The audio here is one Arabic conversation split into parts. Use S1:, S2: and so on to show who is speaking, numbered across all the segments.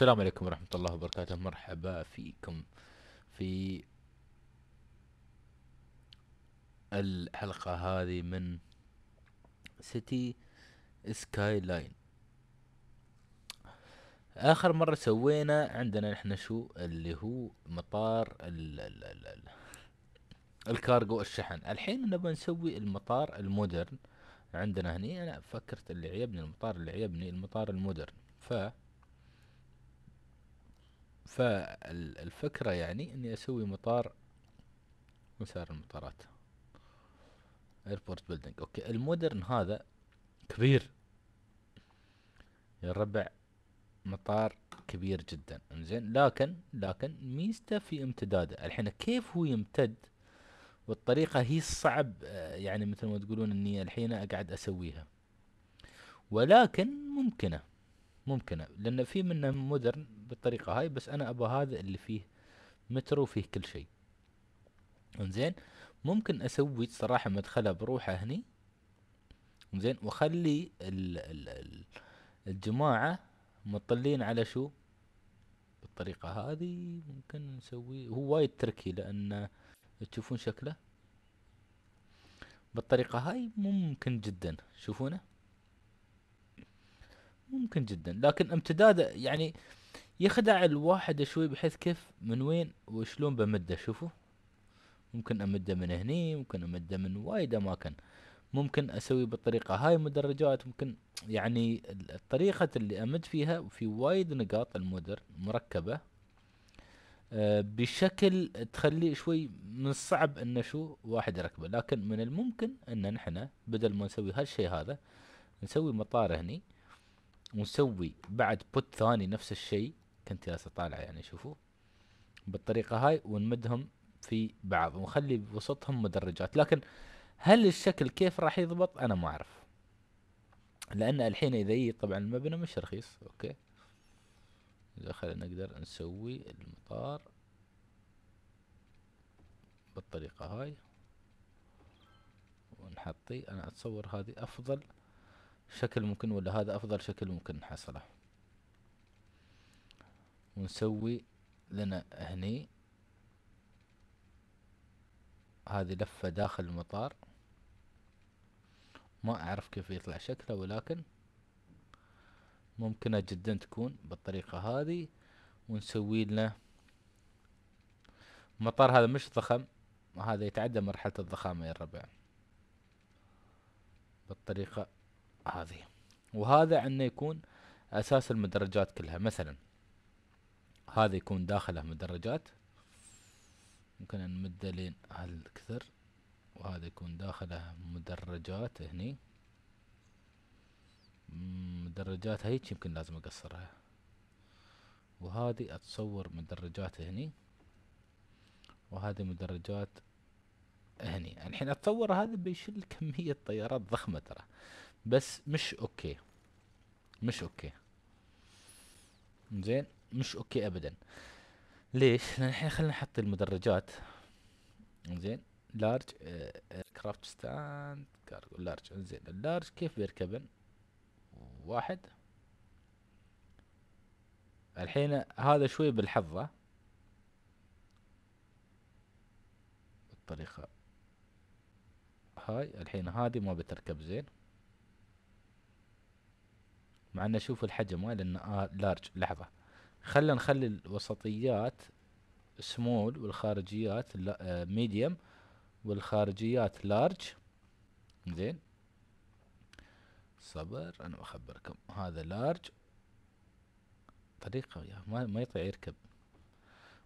S1: السلام عليكم ورحمة الله وبركاته مرحبا فيكم في الحلقة هذه من سيتي سكاي لاين آخر مرة سوينا عندنا نحن شو اللي هو مطار ال ال ال ال الكارغو الشحن الحين نبغى نسوي المطار المودرن عندنا هني أنا فكرت اللي عيبني المطار اللي عيبني المطار المودرن ف فالفكرة يعني اني اسوي مطار مسار المطارات ايربورت بيلدينج اوكي المودرن هذا كبير يا الربع مطار كبير جدا انزين لكن لكن ميزته في امتداده الحين كيف هو يمتد والطريقة هي الصعب يعني مثل ما تقولون اني الحين اقعد اسويها ولكن ممكنه ممكنه لان في منه مودرن بالطريقه هاي بس انا ابغى هذا اللي فيه مترو فيه كل شيء انزين ممكن اسوي صراحه مدخله بروحه هني زين واخلي ال ال الجماعه مطلين على شو بالطريقه هذه ممكن نسوي هو وايد تركي لان تشوفون شكله بالطريقه هاي ممكن جدا تشوفونه ممكن جدا لكن امتداده يعني يخدع الواحد شوي بحيث كيف من وين وشلون بمده شوفوا ممكن امده من هني ممكن امده من وايد اماكن ممكن اسوي بالطريقه هاي مدرجات ممكن يعني الطريقه اللي امد فيها وفي وايد نقاط المدر مركبه آه، بشكل تخلي شوي من الصعب ان شو واحد يركبه لكن من الممكن ان نحن بدل ما نسوي هالشيء هذا نسوي مطار هني ونسوي بعد بوت ثاني نفس الشيء كنت جالس اطالع يعني شوفوا بالطريقه هاي ونمدهم في بعض ونخلي وسطهم مدرجات لكن هل الشكل كيف راح يضبط انا ما اعرف لان الحين اذا يجي طبعا المبنى مش رخيص اوكي اذا خلينا نقدر نسوي المطار بالطريقه هاي ونحطي انا اتصور هذه افضل شكل ممكن ولا هذا افضل شكل ممكن نحصله ونسوي لنا هني هذه لفة داخل المطار ما اعرف كيف يطلع شكله ولكن ممكنة جدا تكون بالطريقة هذه ونسوي لنا المطار هذا مش ضخم هذا يتعدى مرحلة الضخامة يا الربع بالطريقة هذه وهذا انه يكون اساس المدرجات كلها مثلا هذا يكون داخله مدرجات ممكن نمد لين هالكثر وهذا يكون داخله مدرجات هني مدرجات هيك يمكن لازم اقصرها وهذه اتصور مدرجات هني وهذه مدرجات هني الحين اتصور هذا بيشيل كمية طيارات ضخمة ترى بس مش اوكي مش اوكي زين مش اوكي ابدا ليش لان الحين خلينا نحط المدرجات زين لارج كرافت ستاند كارجو لارج زين اللارج كيف بيركبن واحد الحين هذا شوي بالحظة الطريقة هاي الحين هذه ما بتركب زين مع ان اشوف الحجم وين لان لارج آه، لحظه خلينا نخلي الوسطيات سمول والخارجيات ميديوم آه، والخارجيات لارج زين صبر انا بخبركم هذا لارج طريقة يا ما, ما يطيع يركب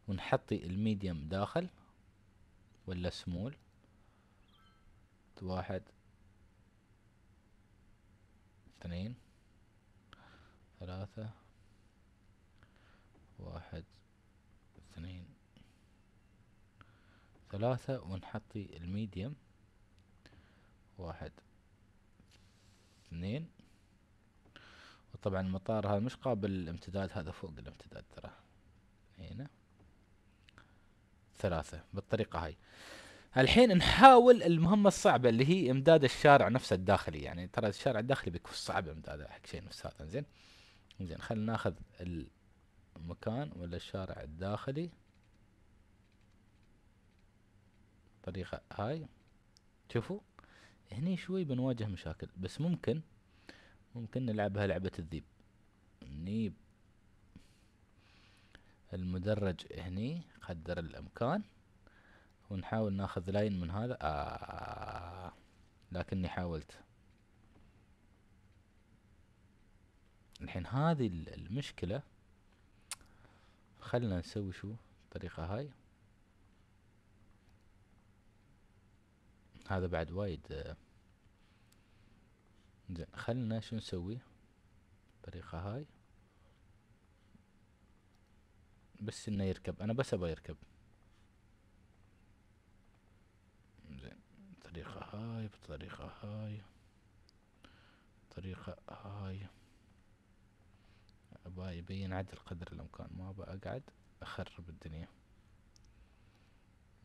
S1: ونحطي الميديوم داخل ولا سمول واحد اثنين ثلاثة واحد اثنين ثلاثة ونحطي الميديم واحد اثنين وطبعا المطار هذا مش قابل للامتداد هذا فوق الامتداد ترى هنا ثلاثة بالطريقة هاي الحين نحاول المهمة الصعبة اللي هي امداد الشارع نفسه الداخلي يعني ترى الشارع الداخلي بيكون صعب امداده حق شيء نفس هذا زين زين خلينا ناخذ المكان ولا الشارع الداخلي الطريقة هاي شوفوا هني شوي بنواجه مشاكل بس ممكن ممكن نلعبها لعبة الذيب نيب المدرج هني قدر الامكان ونحاول ناخذ لاين من هذا آه لكني حاولت الحين هذه المشكلة خلنا نسوي شو الطريقة هاي هذا بعد وايد آه، زين خلنا شو نسوي الطريقة هاي بس انه يركب انا بس ابغى يركب زين الطريقة هاي بالطريقة هاي الطريقة هاي ابى يبين عدل قدر الإمكان ما ابى أقعد أخرب الدنيا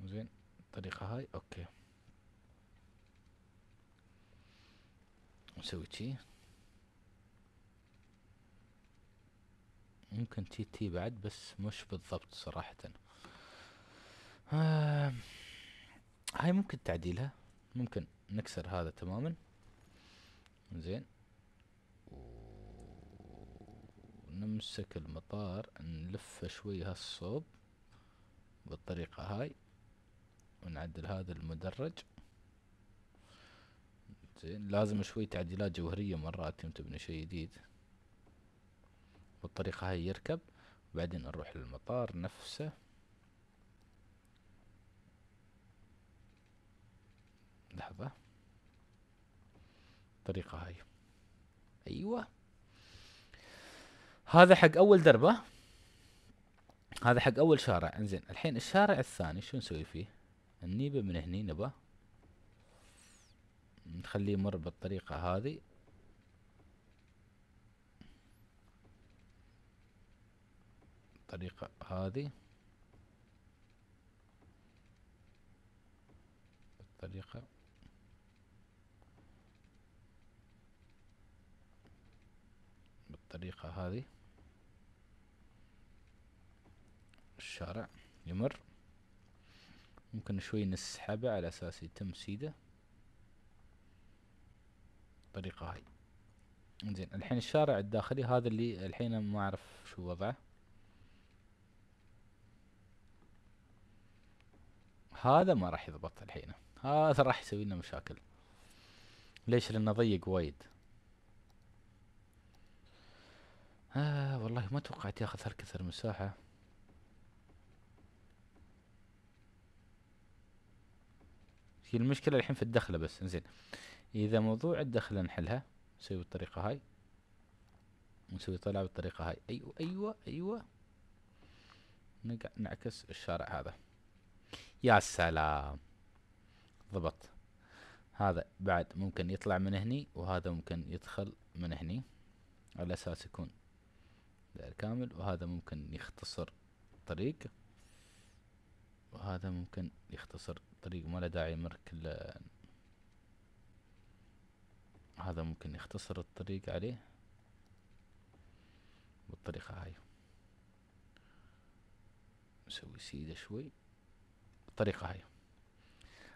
S1: زين الطريقة هاي أوكي نسوي شي ممكن تي تي بعد بس مش بالضبط صراحة آه هاي ممكن تعديلها ممكن نكسر هذا تماما زين نمسك المطار نلفه شوي هالصوب بالطريقة هاي ونعدل هذا المدرج زين لازم شوي تعديلات جوهرية مرات يوم تبني شي جديد بالطريقة هاي يركب بعدين نروح للمطار نفسه لحظة الطريقة هاي أيوه هذا حق اول دربه هذا حق اول شارع انزين الحين الشارع الثاني شو نسوي فيه النيبه من هني نبا نخليه يمر بالطريقه هذه الطريقه هذه بالطريقه بالطريقه هذه الشارع يمر ممكن شوي نسحبه على اساس يتم سيده الطريقة هاي زين الحين الشارع الداخلي هذا اللي الحين ما اعرف شو وضعه هذا ما راح يضبط الحين هذا راح يسوي لنا مشاكل ليش لانه ضيق وايد آه والله ما توقعت ياخذ هالكثر مساحة هي المشكلة الحين في الدخلة بس زين اذا موضوع الدخلة نحلها نسوي بالطريقة هاي نسوي طلع بالطريقة هاي ايوه ايوه ايوه نعكس الشارع هذا يا سلام ضبط هذا بعد ممكن يطلع من هني وهذا ممكن يدخل من هني على اساس يكون كامل وهذا ممكن يختصر طريق وهذا ممكن يختصر الطريق ما له داعي مرك هذا ممكن يختصر الطريق عليه بالطريقة هاي نسوي سيدة شوي بالطريقة هاي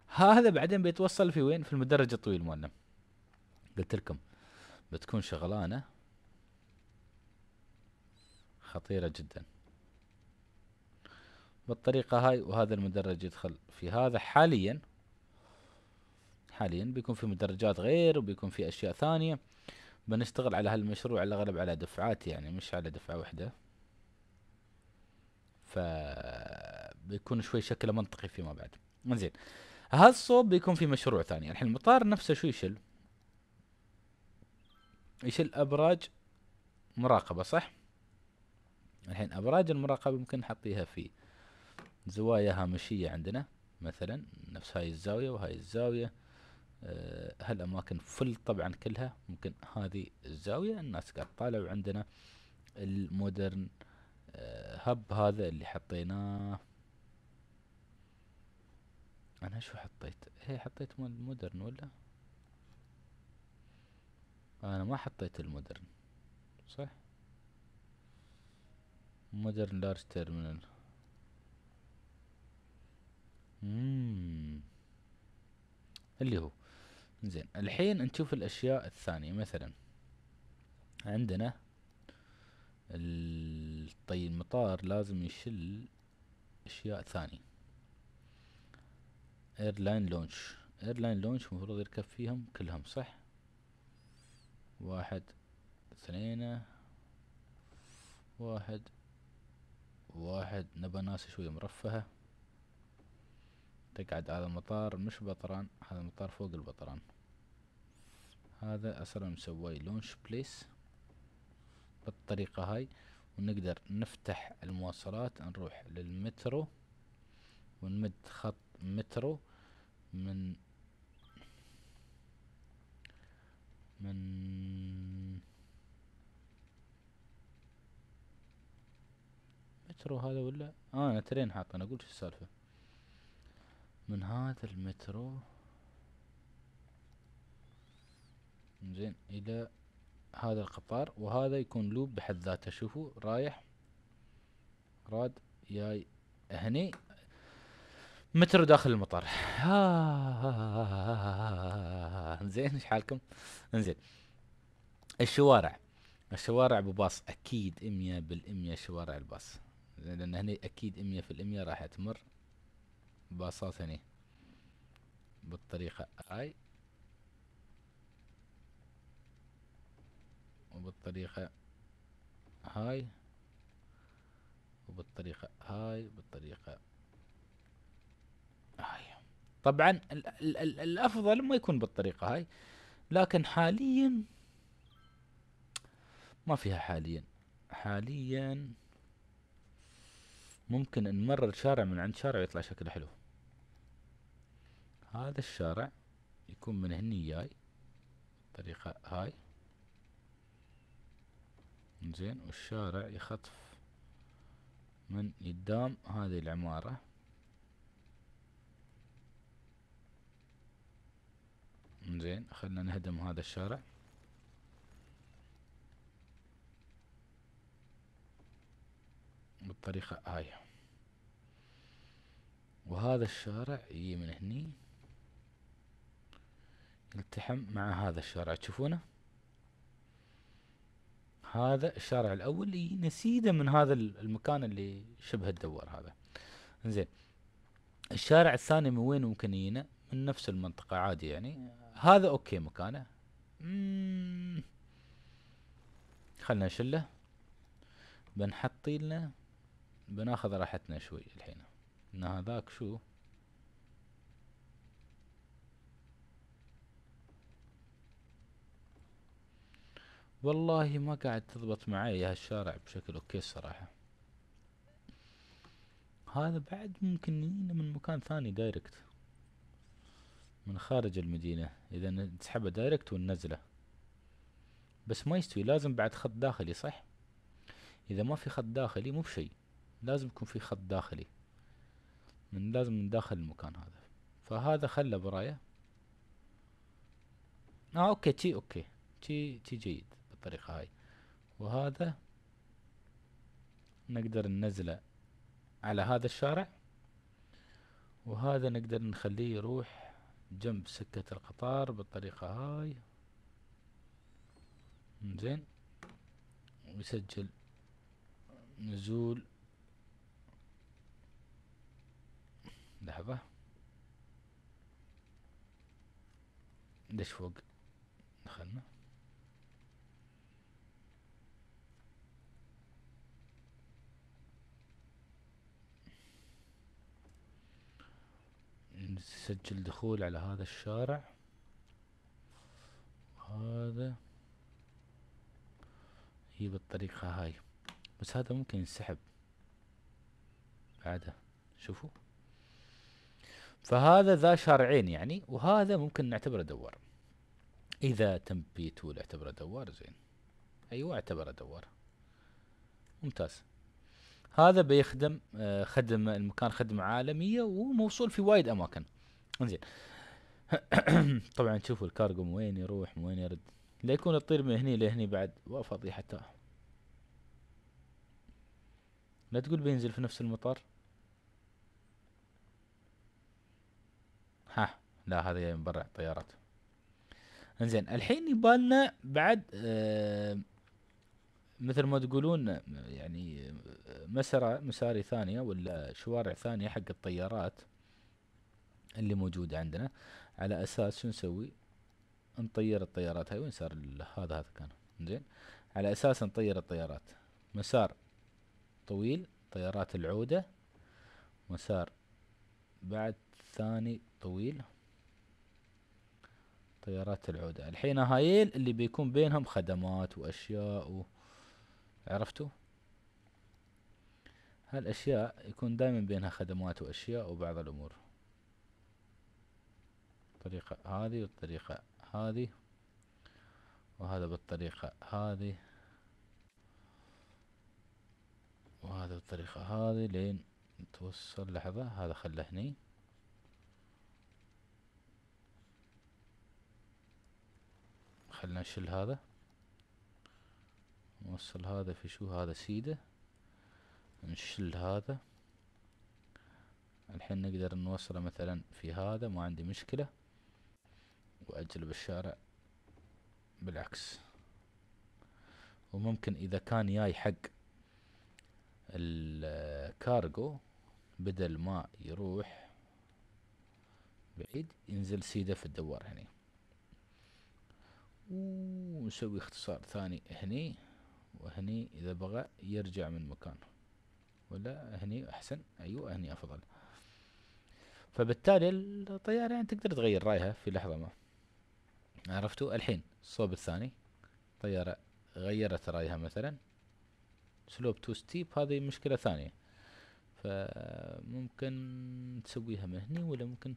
S1: هذا بعدين بيتوصل في وين في المدرج الطويل مالنا قلت لكم بتكون شغلانة خطيرة جداً بالطريقة هاي وهذا المدرج يدخل في هذا حاليا حاليا بيكون في مدرجات غير وبيكون في اشياء ثانية بنشتغل على هالمشروع على الاغلب على دفعات يعني مش على دفعة واحدة فبيكون شوي شكله منطقي فيما بعد زين هالصوب بيكون في مشروع ثاني الحين المطار نفسه شو يشيل يشيل ابراج مراقبة صح الحين ابراج المراقبة ممكن نحطيها في زوايا هامشية عندنا مثلا نفس هاي الزاوية وهاي الزاوية آه هالأماكن فل طبعا كلها ممكن هذه الزاوية الناس قاعد تطالع وعندنا المودرن آه هب هذا اللي حطيناه أنا شو حطيت؟ هي إيه، حطيت مودرن ولا؟ أنا ما حطيت المودرن صح؟ مودرن لارج تيرمينال اللي هو زين الحين نشوف الاشياء الثانية مثلا عندنا طي المطار لازم يشل اشياء ثانية ايرلاين لونش ايرلاين لونش المفروض يركب فيهم كلهم صح واحد اثنين واحد واحد نبى ناس شوية مرفهة تقعد على مطار مش بطران هذا مطار فوق البطران هذا اصلا مسوي لونش بليس بالطريقة هاي ونقدر نفتح المواصلات نروح للمترو ونمد خط مترو من من مترو هذا ولا اه انا ترين حاط انا اقول شو السالفه من هذا المترو زين الى هذا القطار وهذا يكون لوب بحد ذاته شوفوا رايح راد جاي هني مترو داخل المطار زين ايش حالكم انزين الشوارع الشوارع بباص اكيد 100% شوارع الباص لان هني اكيد 100% راح تمر باصاتني بالطريقة هاي وبالطريقة هاي وبالطريقة هاي بالطريقة هاي طبعا الـ ال ال الافضل ما يكون بالطريقة هاي لكن حاليا ما فيها حاليا حاليا ممكن نمرر شارع من عند شارع ويطلع شكله حلو هذا الشارع يكون من هني جاي طريقة هاي زين والشارع يخطف من قدام هذه العمارة زين خلنا نهدم هذا الشارع بالطريقة هاي وهذا الشارع يجي من هني يلتحم مع هذا الشارع تشوفونه هذا الشارع الاول اللي نسيده من هذا المكان اللي شبه الدوار هذا زين الشارع الثاني من وين ممكن يجينا من نفس المنطقة عادي يعني هذا اوكي مكانه خلنا نشله بنحطي لنا بناخذ راحتنا شوي الحين ان هذاك شو والله ما قاعد تضبط معي هالشارع بشكل اوكي الصراحة هذا بعد ممكن يجينا من مكان ثاني دايركت من خارج المدينة اذا نسحبه دايركت وننزله بس ما يستوي لازم بعد خط داخلي صح اذا ما في خط داخلي مو بشي لازم يكون في خط داخلي من لازم من داخل المكان هذا فهذا خلى براية اه اوكي تي اوكي تي تي جيد بالطريقة هاي وهذا نقدر ننزله على هذا الشارع وهذا نقدر نخليه يروح جنب سكة القطار بالطريقة هاي زين ويسجل نزول لحظة دش فوق دخلنا نسجل دخول على هذا الشارع هذا هي بالطريقة هاي بس هذا ممكن ينسحب بعدها شوفوا فهذا ذا شارعين يعني وهذا ممكن نعتبره دوار إذا تم بي 2 اعتبره دوار زين أيوة اعتبره دوار ممتاز هذا بيخدم آه، خدم المكان خدمة عالمية وموصول في وايد أماكن انزين طبعا شوفوا الكارغو من وين يروح من وين يرد لا يكون الطير من هني لهني بعد حتى لا تقول بينزل في نفس المطار ها لا هذا جاي من برا الطيارات انزين الحين يبالنا بعد آه مثل ما تقولون يعني مسارة مساري ثانية ولا شوارع ثانية حق الطيارات اللي موجودة عندنا على أساس شو نسوي نطير الطيارات هاي وين صار هذا هذا كان زين على أساس نطير الطيارات مسار طويل طيارات العودة مسار بعد الثاني طويل طيارات العودة الحين هايل اللي بيكون بينهم خدمات وأشياء و... عرفتوا هالأشياء يكون دائما بينها خدمات وأشياء وبعض الأمور الطريقة هذه والطريقة هذه وهذا بالطريقة هذه وهذا بالطريقة هذه لين توصل لحظة هذا خله هني خلنا نشيل هذا نوصل هذا في شو هذا سيدة نشيل هذا الحين نقدر نوصله مثلا في هذا ما عندي مشكلة وأجلب الشارع بالعكس وممكن إذا كان جاي حق الكارغو بدل ما يروح بعيد ينزل سيدة في الدوار هني ونسوي اختصار ثاني هني وهني اذا بغى يرجع من مكانه ولا هني احسن ايوه هني افضل فبالتالي الطيارة يعني تقدر تغير رايها في لحظة ما عرفتوا الحين الصوب الثاني طيارة غيرت رايها مثلا سلوب تو ستيب هذه مشكلة ثانية فممكن تسويها من هني ولا ممكن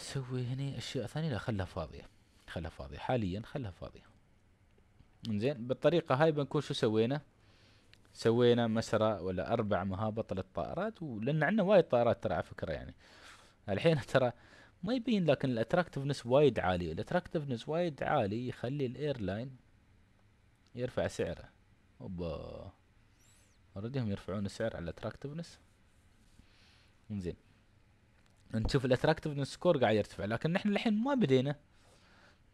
S1: تسوي هني اشياء ثانية لا خلها فاضية خلها فاضية حاليا خلها فاضية انزين بالطريقة هاي بنكون شو سوينا سوينا مسرة ولا أربع مهابط للطائرات ولأن عندنا وايد طائرات ترى على فكرة يعني الحين ترى ما يبين لكن الاتراكتفنس وايد عالي الاتراكتفنس وايد عالي يخلي الايرلاين يرفع سعره اوبا اوريديهم يرفعون السعر على الاتراكتفنس انزين نشوف الاتراكتفنس سكور قاعد يرتفع لكن نحن الحين ما بدينا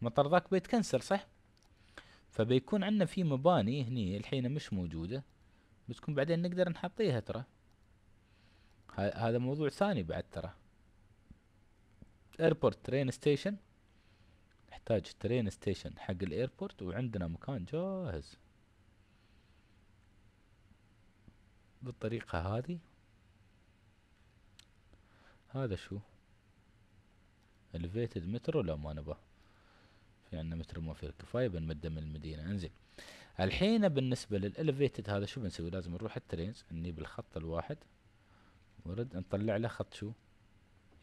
S1: مطر ذاك بيتكنسل صح فبيكون عندنا في مباني هني الحين مش موجودة بتكون بعدين نقدر نحطيها ترى هذا موضوع ثاني بعد ترى ايربورت ترين ستيشن نحتاج ترين ستيشن حق الايربورت وعندنا مكان جاهز بالطريقة هذه هذا شو الفيتد مترو لو ما نبغى في عندنا متر موفر الكفايه بنمد من المدينه انزين الحين بالنسبه للالفيتد هذا شو بنسوي لازم نروح الترينز نجيب الخط الواحد ورد نطلع له خط شو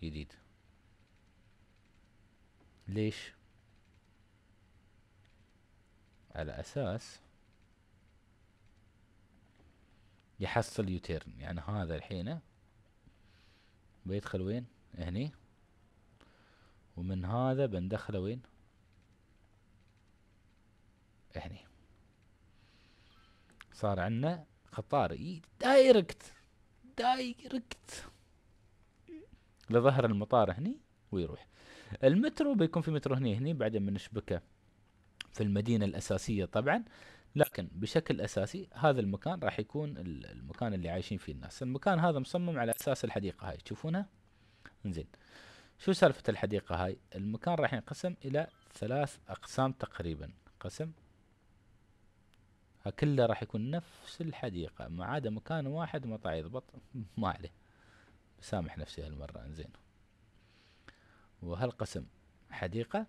S1: جديد ليش على اساس يحصل يوتيرن يعني هذا الحين بيدخل وين هني ومن هذا بندخله وين هني صار عندنا خطار دايركت دايركت لظهر المطار هني ويروح المترو بيكون في مترو هني هني بعدين بنشبكه في المدينة الأساسية طبعا لكن بشكل أساسي هذا المكان راح يكون المكان اللي عايشين فيه الناس المكان هذا مصمم على أساس الحديقة هاي تشوفونها زين شو سالفة الحديقة هاي المكان راح ينقسم إلى ثلاث أقسام تقريبا قسم كله راح يكون نفس الحديقة ما عدا مكان واحد ما يضبط ما عليه سامح نفسي هالمرة انزين وهالقسم حديقة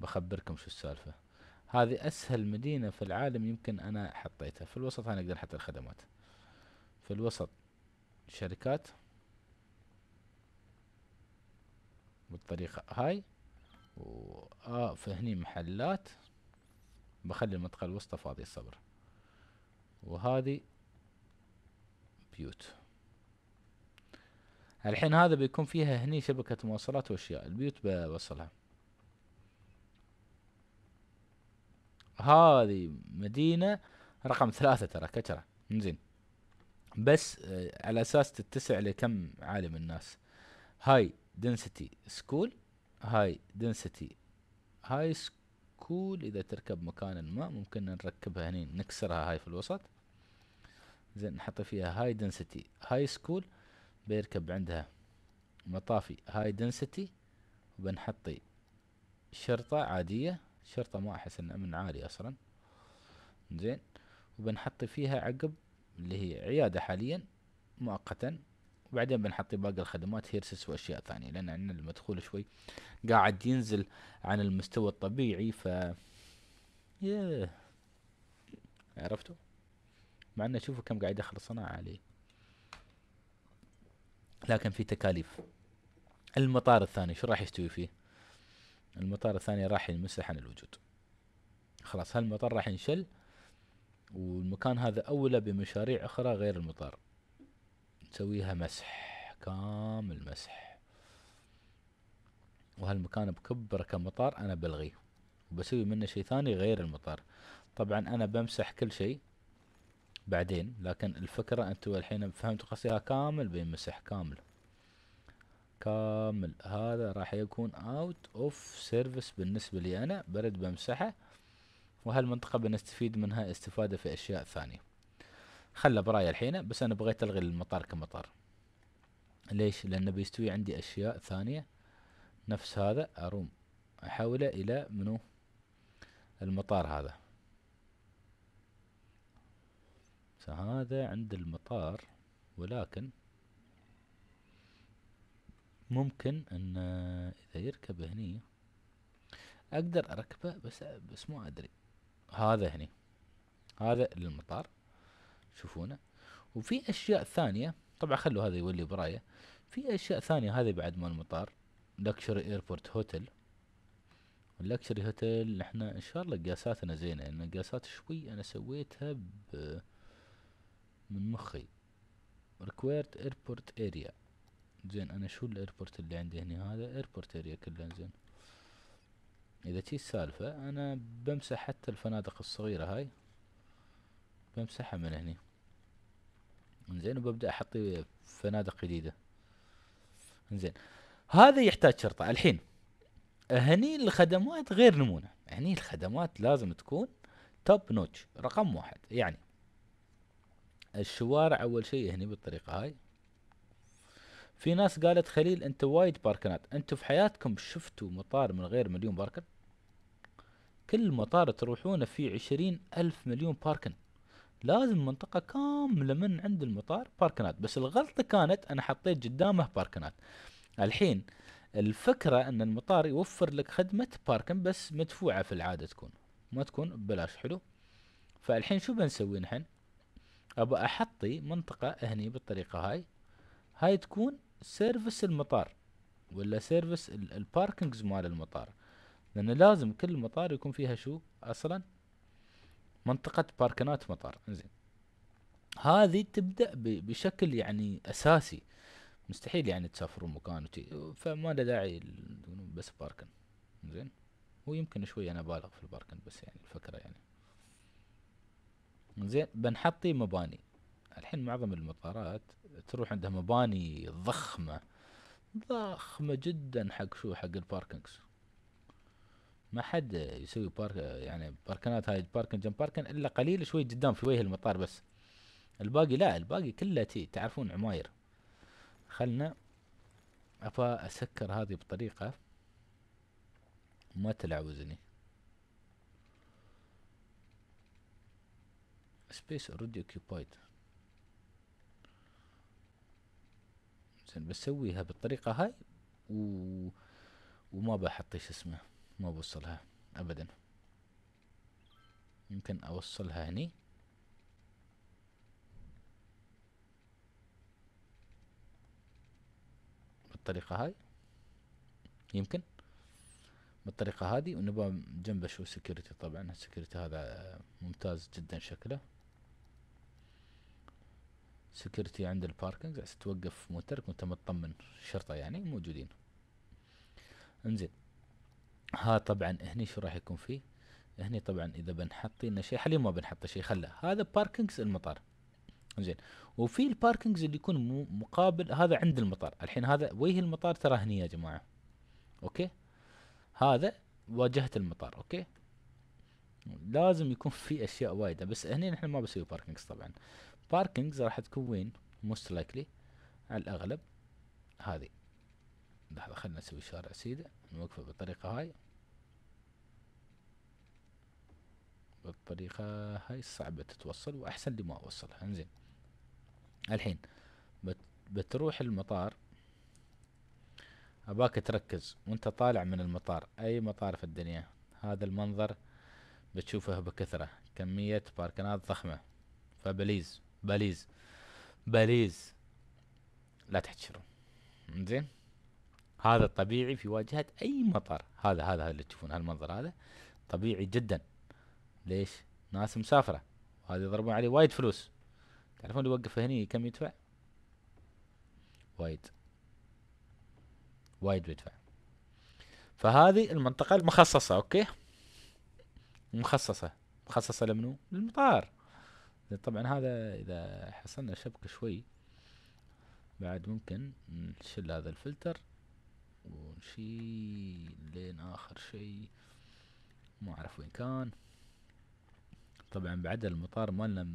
S1: بخبركم شو السالفة هذه أسهل مدينة في العالم يمكن أنا حطيتها في الوسط أنا أقدر أحط الخدمات في الوسط شركات بالطريقة هاي آه فهني محلات بخلي المنطقة الوسطى فاضية الصبر وهذه بيوت الحين هذا بيكون فيها هني شبكة مواصلات واشياء البيوت بوصلها هذه مدينة رقم ثلاثة ترى كترة زين بس آه، على اساس تتسع لكم عالم الناس هاي دنسيتي سكول هاي دنسيتي هاي سكول اذا تركب مكان ما ممكن نركبها هني نكسرها هاي في الوسط زين نحط فيها هاي دنسيتي هاي سكول بيركب عندها مطافي هاي دنسيتي وبنحطي شرطة عادية شرطة ما احس ان امن عالي اصلا زين وبنحط فيها عقب اللي هي عيادة حاليا مؤقتا بعدين بنحط باقي الخدمات هيرسس واشياء ثانيه لان عندنا المدخول شوي قاعد ينزل عن المستوى الطبيعي ف ياه عرفتوا مع انه شوفوا كم قاعد يدخل الصناعه عليه لكن في تكاليف المطار الثاني شو راح يستوي فيه المطار الثاني راح ينمسح عن الوجود خلاص هالمطار راح ينشل والمكان هذا اولى بمشاريع اخرى غير المطار نسويها مسح كامل مسح وهالمكان بكبره كمطار انا بلغيه وبسوي منه شيء ثاني غير المطار طبعا انا بمسح كل شيء بعدين لكن الفكرة انتو الحين فهمتوا قصدي كامل بيمسح كامل كامل هذا راح يكون اوت اوف سيرفيس بالنسبة لي انا برد بمسحه وهالمنطقة بنستفيد منها استفادة في اشياء ثانية خله براي الحين بس انا بغيت الغي المطار كمطار ليش لانه بيستوي عندي اشياء ثانيه نفس هذا اروم احوله الى منو المطار هذا فهذا عند المطار ولكن ممكن ان اذا يركب هني اقدر اركبه بس بس ما ادري هذا هني هذا للمطار شوفونه وفي اشياء ثانيه طبعا خلوا هذا يولي برايه في اشياء ثانيه هذه بعد ما المطار لكشري ايربورت هوتل اللكشري هوتيل احنا ان شاء الله قياساتنا زينه لان قياسات شوي انا سويتها ب من مخي ريكويرد ايربورت اريا زين انا شو الايربورت اللي عندي هنا هذا ايربورت اريا كله زين اذا تي السالفه انا بمسح حتى الفنادق الصغيره هاي بمسحها من هني زين وببدا احط فنادق جديده زين هذا يحتاج شرطه الحين هني الخدمات غير نمونه هني الخدمات لازم تكون توب نوتش رقم واحد يعني الشوارع اول شيء هني بالطريقه هاي في ناس قالت خليل انت وايد باركنات انتوا في حياتكم شفتوا مطار من غير مليون باركن كل مطار تروحونه في عشرين الف مليون باركن لازم منطقة كاملة من عند المطار باركنات بس الغلطة كانت أنا حطيت قدامه باركنات الحين الفكرة أن المطار يوفر لك خدمة باركن بس مدفوعة في العادة تكون ما تكون ببلاش حلو فالحين شو بنسوي نحن أبى أحطي منطقة هني بالطريقة هاي هاي تكون سيرفس المطار ولا سيرفس الباركنجز مال المطار لأن لازم كل مطار يكون فيها شو أصلا منطقه باركنات مطار زين هذه تبدا بشكل يعني اساسي مستحيل يعني تسافرون مكان وتي فما له داعي بس باركن زين ويمكن شوي انا بالغ في الباركن بس يعني الفكره يعني زين بنحطي مباني الحين معظم المطارات تروح عندها مباني ضخمه ضخمه جدا حق شو حق الباركنجز ما حد يسوي بارك يعني باركنات هاي باركن جنب باركن الا قليل شوي قدام في وجه المطار بس الباقي لا الباقي كله تي تعرفون عماير خلنا افا اسكر هذه بطريقة ما تلعوزني سبيس اوريدي اوكيبايد زين بسويها بالطريقة هاي و... وما بحط اسمه ما بوصلها ابدا يمكن اوصلها هني بالطريقة هاي يمكن بالطريقة هذه ونبغى جنبه شو سكيورتي طبعا السكيورتي هذا ممتاز جدا شكله سكيورتي عند الباركنج توقف موترك وانت مطمن الشرطة يعني موجودين انزين ها طبعا هني شو راح يكون فيه هني طبعا اذا بنحط لنا شيء حاليا ما بنحط شيء خله هذا باركنجز المطار زين وفي الباركنجز اللي يكون مقابل هذا عند المطار الحين هذا وجه المطار ترى هني يا جماعه اوكي هذا واجهه المطار اوكي لازم يكون في اشياء وايده بس هني نحن ما بسوي باركنجز طبعا باركنجز راح تكون وين موست لايكلي على الاغلب هذه لحظة خلنا نسوي شارع سيدة نوقفه بالطريقة هاي بالطريقة هاي صعبة تتوصل وأحسن لي ما أوصلها انزين الحين بت بتروح المطار أباك تركز وأنت طالع من المطار أي مطار في الدنيا هذا المنظر بتشوفه بكثرة كمية باركنات ضخمة فبليز بليز بليز لا تحتشرون انزين هذا الطبيعي في واجهة أي مطر هذا هذا هذا اللي تشوفون هالمنظر هذا طبيعي جدا ليش؟ ناس مسافرة هذا يضربون عليه وايد فلوس تعرفون اللي يوقف هني كم يدفع؟ وايد وايد بيدفع فهذه المنطقة المخصصة اوكي مخصصة مخصصة لمنو؟ للمطار طبعا هذا اذا حصلنا شبكة شوي بعد ممكن نشل هذا الفلتر ونشيل لين آخر شي ما أعرف وين كان طبعا بعد المطار مالنا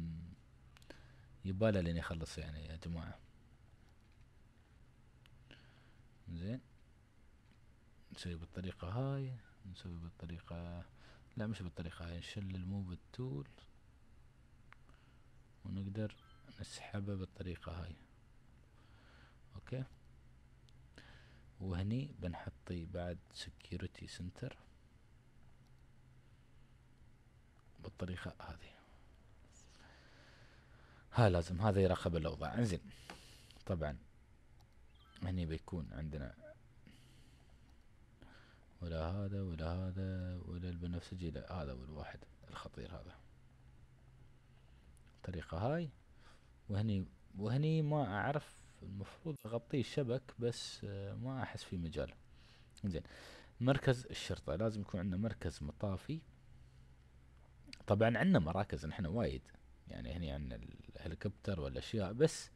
S1: يباله لين يخلص يعني يا جماعة زين نسوي بالطريقة هاي نسوي بالطريقة لا مش بالطريقة هاي نشل الموف التول ونقدر نسحبه بالطريقة هاي اوكي وهني بنحطي بعد سكيورتي سنتر بالطريقة هذه ها لازم هذا يراقب الأوضاع انزين طبعا هني بيكون عندنا ولا هذا ولا هذا ولا البنفسجي لا هذا والواحد الخطير هذا الطريقة هاي وهني وهني ما أعرف المفروض اغطيه الشبك بس آه، ما احس في مجال زين مركز الشرطة لازم يكون عندنا مركز مطافي طبعا عندنا مراكز نحن وايد يعني هني عندنا الهليكوبتر والاشياء بس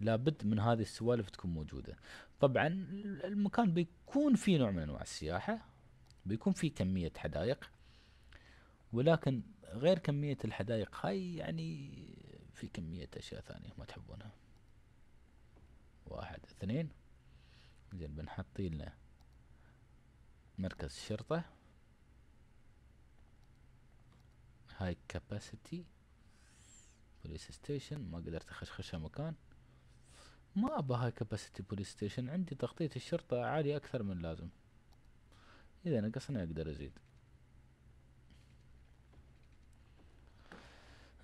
S1: لابد من هذه السوالف تكون موجودة طبعا المكان بيكون فيه نوع من انواع السياحة بيكون فيه كمية حدائق ولكن غير كمية الحدائق هاي يعني في كمية أشياء ثانية ما تحبونها واحد اثنين زين بنحط لنا مركز الشرطة هاي كاباسيتي بوليس ستيشن ما قدرت اخشخشها مكان ما ابى هاي كاباسيتي بوليس ستيشن عندي تغطية الشرطة عالية اكثر من لازم اذا نقصنا اقدر ازيد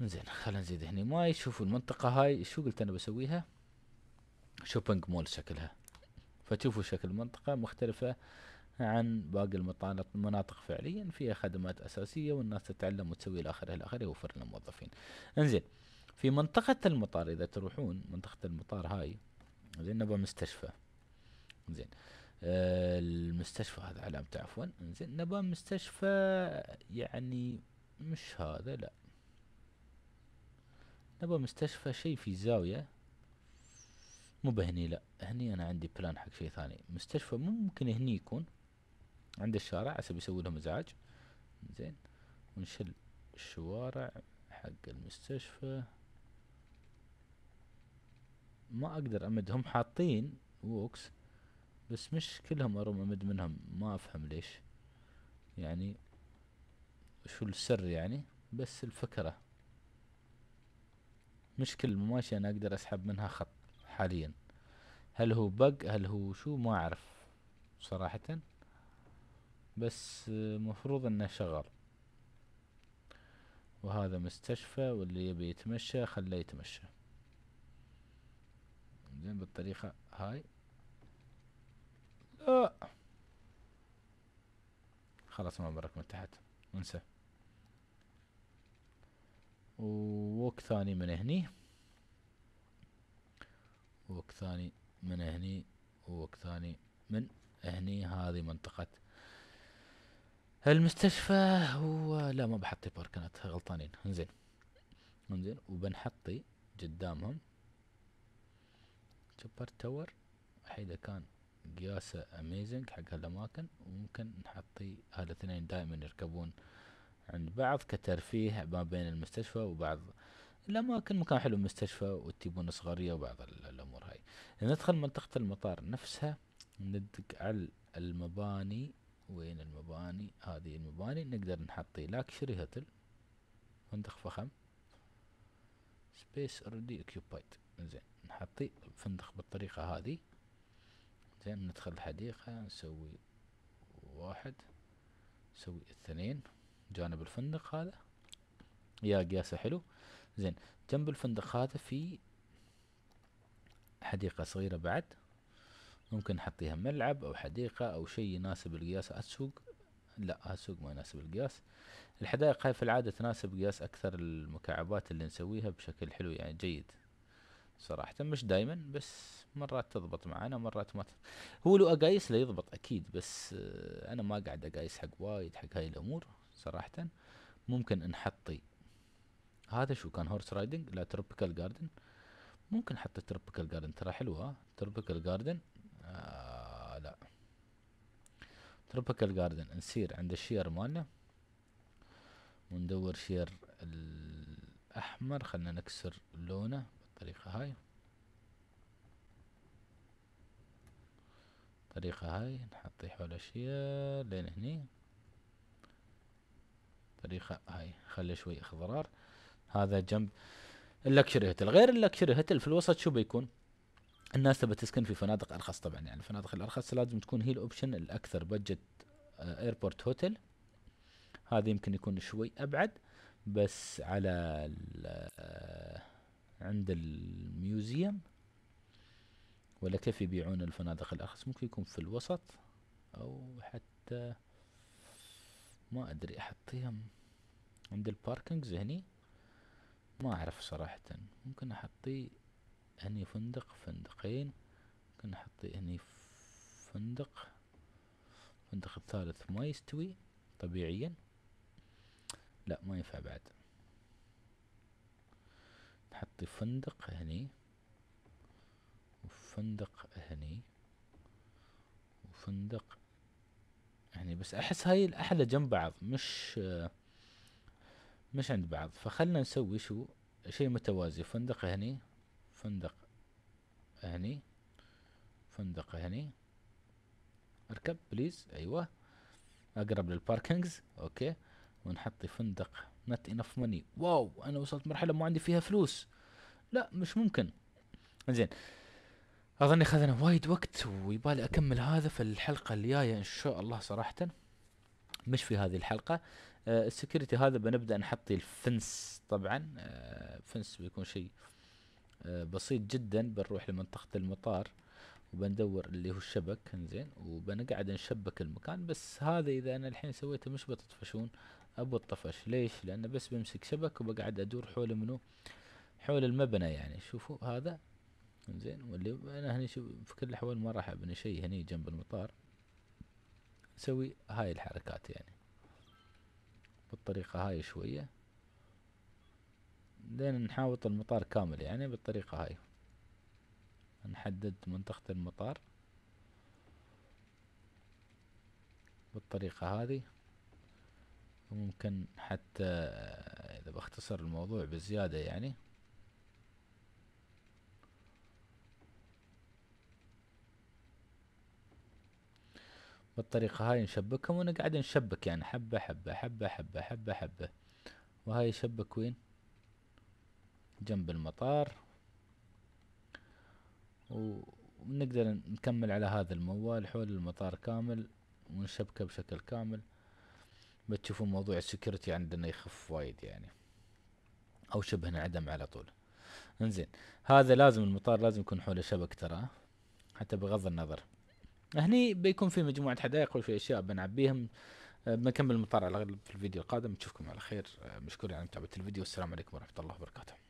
S1: زين خلينا نزيد هني ماي شوفوا المنطقة هاي شو قلت انا بسويها شوبينج مول شكلها فتشوفوا شكل المنطقة مختلفة عن باقي المناطق فعليا فيها خدمات أساسية والناس تتعلم وتسوي إلى آخره إلى آخره يوفر للموظفين إنزين في منطقة المطار إذا تروحون منطقة المطار هاي زين نبغى مستشفى زين آه المستشفى هذا علامته عفوا زين نبغى مستشفى يعني مش هذا لا نبغى مستشفى شيء في زاوية مو بهني لا هني انا عندي بلان حق شيء ثاني مستشفى ممكن هني يكون عند الشارع عسى بيسوي لهم ازعاج زين ونشل الشوارع حق المستشفى ما اقدر امدهم حاطين ووكس بس مش كلهم اروم امد منهم ما افهم ليش يعني شو السر يعني بس الفكرة مش كل ماشي انا اقدر اسحب منها خط حاليا هل هو بق هل هو شو ما اعرف صراحة بس آه، مفروض انه شغال وهذا مستشفى واللي يبي يتمشى خليه يتمشى زين بالطريقة هاي لا خلاص ما برك من تحت انسى ووك ثاني من هني ووك ثاني من هني ووك ثاني من هني هذه منطقة المستشفى هو لا ما بحطي باركنات غلطانين انزين انزين وبنحطي قدامهم سوبر تاور هيدا كان قياسه اميزنج حق هالاماكن وممكن نحطي هالاثنين دائما يركبون عند بعض كترفيه ما بين المستشفى وبعض الاماكن مكان حلو المستشفى والتيبون صغارية وبعض الامور هاي ندخل منطقه المطار نفسها ندق على المباني وين المباني هذه المباني نقدر نحطي لاكشري هتل فندق فخم سبيس اوريدي اوكيوبايد زين نحطي فندق بالطريقه هذه زين ندخل الحديقه نسوي واحد نسوي اثنين جانب الفندق هذا يا قياسه حلو زين جنب الفندق هذا في حديقة صغيرة بعد ممكن نحطيها ملعب أو حديقة أو شيء يناسب القياس السوق لا السوق ما يناسب القياس الحدائق هاي في العادة تناسب قياس أكثر المكعبات اللي نسويها بشكل حلو يعني جيد صراحة مش دايما بس مرات تضبط معانا مرات ما هو لو أقايس لا يضبط أكيد بس أنا ما قاعد أقايس حق وايد حق هاي الأمور صراحة ممكن نحطي هذا شو كان هورس رايدنج لا تروبيكال جاردن ممكن حتى تروبيكال جاردن ترى حلوه تروبيكال جاردن آه لا تروبيكال جاردن نسير عند الشير مالنا وندور شير الاحمر خلنا نكسر لونه بالطريقه هاي الطريقه هاي نحط حول الشير لين هني الطريقه هاي خلي شوي اخضرار هذا جنب اللكشري هتل غير اللكشري هتل في الوسط شو بيكون الناس تبى تسكن في فنادق ارخص طبعا يعني الفنادق الارخص لازم تكون هي الاوبشن الاكثر بجت ايربورت هوتيل هذا يمكن يكون شوي ابعد بس على آه، عند الميوزيوم ولا كيف يبيعون الفنادق الارخص ممكن يكون في الوسط او حتى ما ادري احطيهم عند الباركنجز هني ما اعرف صراحة ممكن احطي هني فندق فندقين ممكن احطي هني فندق الفندق الثالث ما يستوي طبيعيا لا ما ينفع بعد نحطي فندق هني وفندق هني وفندق يعني بس احس هاي الاحلى جنب بعض مش آه مش عند بعض فخلنا نسوي شو شيء متوازي فندق هني فندق هني فندق هني اركب بليز ايوه اقرب للباركنجز اوكي ونحط فندق نت انف ماني واو انا وصلت مرحله ما عندي فيها فلوس لا مش ممكن زين اظني اخذنا وايد وقت ويبالي اكمل هذا في الحلقه الجايه ان شاء الله صراحه مش في هذه الحلقه آه، السكيورتي هذا بنبدا نحط الفنس طبعا آه، فنس بيكون شيء آه، بسيط جدا بنروح لمنطقه المطار وبندور اللي هو الشبك انزين وبنقعد نشبك المكان بس هذا اذا انا الحين سويته مش بتطفشون ابو الطفش ليش لانه بس بمسك شبك وبقعد ادور حول منو حول المبنى يعني شوفوا هذا انزين واللي انا هني شوف في كل الاحوال ما راح ابني شيء هني جنب المطار اسوي هاي الحركات يعني بالطريقة هاي شوية لين نحاوط المطار كامل يعني بالطريقة هاي نحدد منطقة المطار بالطريقة هذه وممكن حتى إذا بختصر الموضوع بزيادة يعني بالطريقة هاي نشبكهم ونقعد نشبك يعني حبة حبة حبة حبة حبة حبة وهاي شبك وين جنب المطار ونقدر نكمل على هذا الموال حول المطار كامل ونشبكه بشكل كامل بتشوفون موضوع السكيورتي عندنا يخف وايد يعني او شبه انعدم على طول انزين هذا لازم المطار لازم يكون حوله شبك ترى حتى بغض النظر هني بيكون في مجموعه حدائق وفي اشياء بنعبيهم آه، بنكمل المطار على في الفيديو القادم نشوفكم على خير آه، مشكور على يعني متابعه الفيديو والسلام عليكم ورحمه الله وبركاته